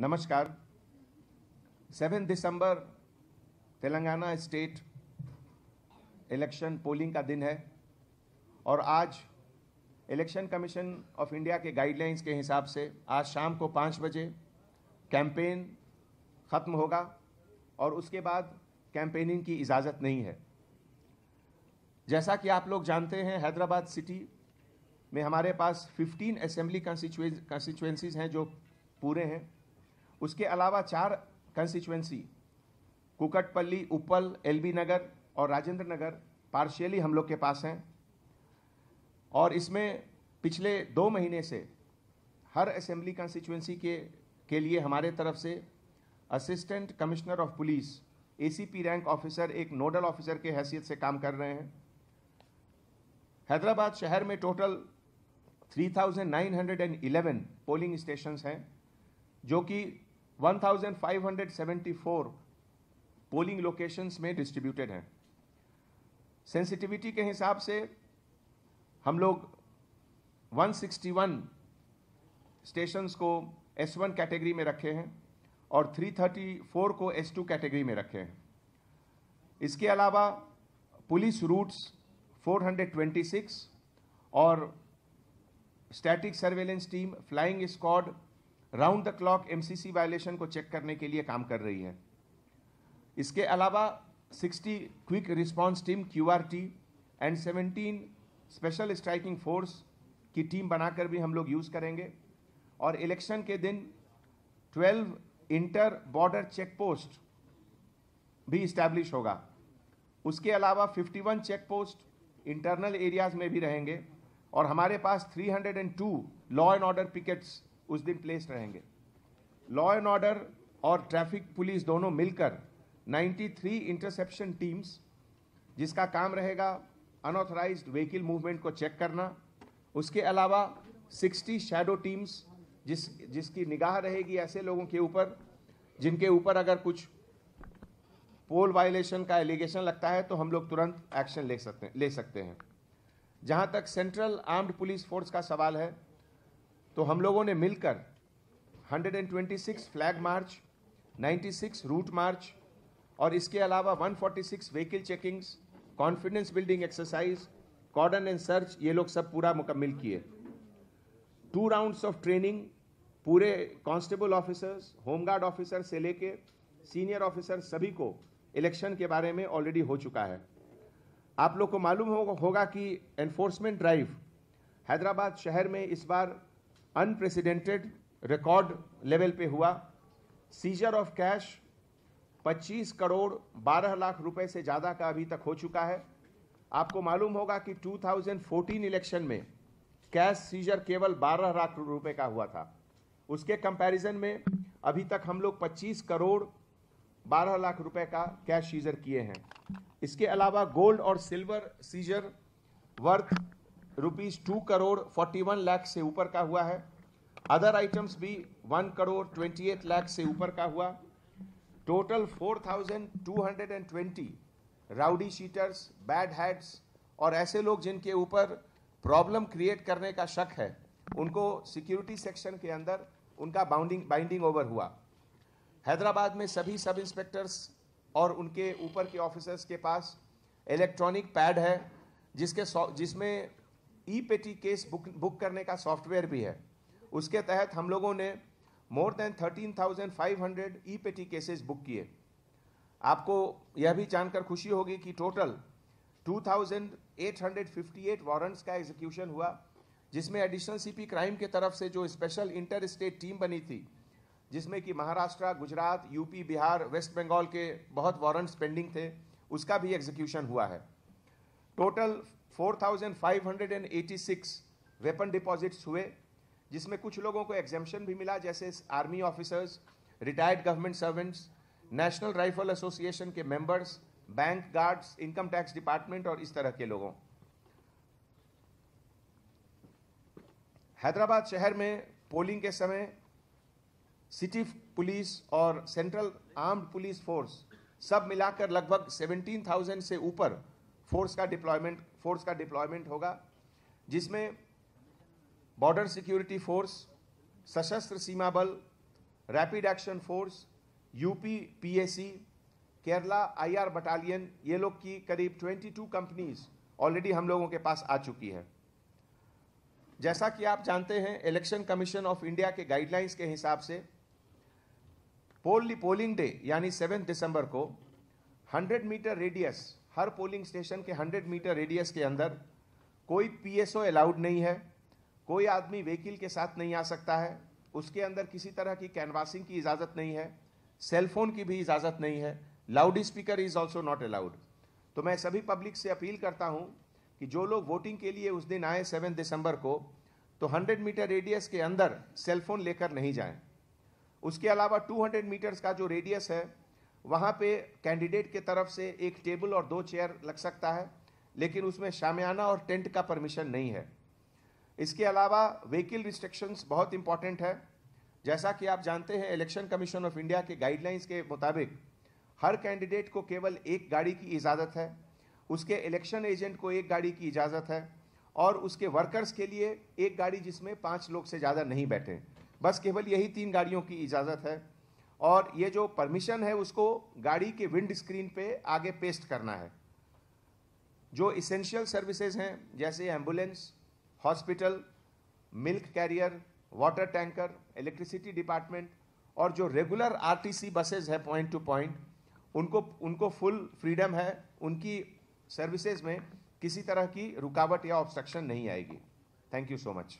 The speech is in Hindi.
नमस्कार 7 दिसंबर तेलंगाना स्टेट इलेक्शन पोलिंग का दिन है और आज इलेक्शन कमीशन ऑफ इंडिया के गाइडलाइंस के हिसाब से आज शाम को पाँच बजे कैंपेन ख़त्म होगा और उसके बाद कैंपेनिंग की इजाज़त नहीं है जैसा कि आप लोग जानते हैं हैदराबाद सिटी में हमारे पास 15 असेंबली कंस्टिट्यूएंसीज हैं जो पूरे हैं उसके अलावा चार कंस्टिट्युएंसी कुकटपल्ली उपल एलबी नगर और राजेंद्र नगर पार्शियली हम लोग के पास हैं और इसमें पिछले दो महीने से हर असेंबली कंस्टिट्युएंसी के के लिए हमारे तरफ से assistant commissioner of police ACP rank officer एक नोडल ऑफिसर के हैसियत से काम कर रहे हैं हैदराबाद शहर में टोटल 3,911 पोलिंग स्टेशंस हैं जो कि 1574 पोलिंग लोकेशंस में डिस्ट्रीब्यूटेड हैं सेंसिटिविटी के हिसाब से हम लोग 161 स्टेशंस को एस वन कैटेगरी में रखे हैं और 334 को एस टू कैटेगरी में रखे हैं इसके अलावा पुलिस रूट्स 426 और static surveillance team flying squad round the clock MCC violation को चेक करने के लिए काम कर रही है इसके अलावा 60 quick response team QRT and 17 special striking force की टीम बनाकर भी हम लोग यूज़ करेंगे और इलेक्शन के दिन 12 इंटर बॉर्डर चेक पोस्ट भी इस्टेब्लिश होगा उसके अलावा 51 चेक पोस्ट इंटरनल एरियाज़ में भी रहेंगे और हमारे पास 302 लॉ एंड ऑर्डर पिकेट्स उस दिन प्लेस रहेंगे लॉ एंड ऑर्डर और ट्रैफिक पुलिस दोनों मिलकर 93 इंटरसेप्शन टीम्स जिसका काम रहेगा अनऑथराइज व्हीकल मूवमेंट को चेक करना उसके अलावा 60 शेडो टीम्स जिस जिसकी निगाह रहेगी ऐसे लोगों के ऊपर जिनके ऊपर अगर कुछ पोल वायलेशन का एलिगेशन लगता है तो हम लोग तुरंत एक्शन ले सकते ले सकते हैं जहां तक सेंट्रल आर्म्ड पुलिस फोर्स का सवाल है तो हम लोगों ने मिलकर 126 फ्लैग मार्च 96 रूट मार्च और इसके अलावा 146 vehicle checkings confidence building exercise cordon and search ये लोग सब पूरा मुकम्मिल किए टू राउंड्स ऑफ ट्रेनिंग पूरे कांस्टेबल ऑफिसर्स होमगार्ड ऑफिसर से लेके सीनियर ऑफिसर सभी को इलेक्शन के बारे में ऑलरेडी हो चुका है आप लोग को मालूम होगा कि एनफोर्समेंट ड्राइव हैदराबाद शहर में इस बार अनप्रेसिडेंटेड रिकॉर्ड लेवल पे हुआ seizure of cash 25 crore 12 lakh रुपए से ज़्यादा का अभी तक हो चुका है आपको मालूम होगा कि 2014 इलेक्शन में कैश सीजर केवल 12 लाख रुपए का हुआ था उसके कंपैरिजन में अभी तक हम लोग 25 करोड़ 12 लाख रुपए का कैश सीजर किए हैं इसके अलावा गोल्ड और silver seizure worth rupees two crore forty one lakh से ऊपर का हुआ है अदर आइटम्स भी one crore twenty eight lakh से ऊपर का हुआ total four thousand two hundred and twenty rowdy sheeters bad heads और ऐसे लोग जिनके ऊपर प्रॉब्लम क्रिएट करने का शक है उनको सिक्योरिटी सेक्शन के अंदर उनका बाउंडिंग बाइंडिंग ओवर हुआ हैदराबाद में सभी सब इंस्पेक्टर्स और उनके ऊपर के ऑफिसर्स के पास इलेक्ट्रॉनिक पैड है जिसके जिसमें ई पेटी केस बुक बुक करने का सॉफ्टवेयर भी है उसके तहत हम लोगों ने more than thirteen thousand five hundred E petty cases book किए आपको यह भी जानकर खुशी होगी कि total two thousand eight hundred fifty eight warrants का एग्जीक्यूशन हुआ जिसमें एडिशनल सीपी क्राइम के तरफ से जो स्पेशल इंटर स्टेट टीम बनी थी जिसमें कि महाराष्ट्र गुजरात यूपी बिहार वेस्ट बंगाल के बहुत वारंट्स पेंडिंग थे उसका भी एग्जीक्यूशन हुआ है टोटल 4,586 वेपन डिपॉजिट्स हुए जिसमें कुछ लोगों को एग्जेम्पन भी मिला जैसे army officers retired government servants National Rifle Association के members bank guards income tax department और इस तरह के लोगों हैदराबाद शहर में पोलिंग के समय सिटी पुलिस और सेंट्रल आर्म्ड पुलिस फोर्स सब मिलाकर लगभग 17,000 से ऊपर फोर्स का डिप्लॉयमेंट फोर्स का डिप्लॉयमेंट होगा जिसमें border security force Sashastra Seema Bal rapid action force UP PAC Kerala IR battalion ये लोग की करीब 22 कंपनीज ऑलरेडी हम लोगों के पास आ चुकी है जैसा कि आप जानते हैं इलेक्शन कमीशन ऑफ इंडिया के गाइडलाइंस के हिसाब से पोल पोलिंग डे यानी सेवन दिसंबर को 100 मीटर रेडियस हर पोलिंग स्टेशन के 100 मीटर रेडियस के अंदर कोई पीएसओ अलाउड नहीं है कोई आदमी व्हीकिल के साथ नहीं आ सकता है उसके अंदर किसी तरह की कैनवासिंग की इजाज़त नहीं है सेलफोन की भी इजाज़त नहीं है loud speaker is also not allowed तो मैं सभी पब्लिक से अपील करता हूँ कि जो लोग वोटिंग के लिए उस दिन आए सेवन दिसंबर को तो हंड्रेड मीटर रेडियस के अंदर सेलफोन लेकर नहीं जाएं उसके अलावा टू हंड्रेड मीटर्स का जो रेडियस है वहाँ पे कैंडिडेट के तरफ से एक टेबल और दो चेयर लग सकता है लेकिन उसमें शामियाना और टेंट का परमिशन नहीं है इसके अलावा व्हीकल रिस्ट्रिक्शंस बहुत इंपॉर्टेंट है जैसा कि आप जानते हैं इलेक्शन कमीशन ऑफ इंडिया के गाइडलाइंस के मुताबिक हर कैंडिडेट को केवल एक गाड़ी की इजाज़त है उसके इलेक्शन एजेंट को एक गाड़ी की इजाज़त है और उसके वर्कर्स के लिए एक गाड़ी जिसमें पाँच लोग से ज़्यादा नहीं बैठे बस केवल यही तीन गाड़ियों की इजाज़त है और ये जो परमिशन है उसको गाड़ी के विंड स्क्रीन पे आगे पेस्ट करना है जो इसेंशियल सर्विसेज हैं जैसे ambulance hospital milk carrier water tanker electricity department और जो रेगुलर आरटीसी बसेज हैं पॉइंट टू पॉइंट उनको उनको फुल फ्रीडम है उनकी सर्विसेज में किसी तरह की रुकावट या ऑब्स्ट्रक्शन नहीं आएगी थैंक यू सो मच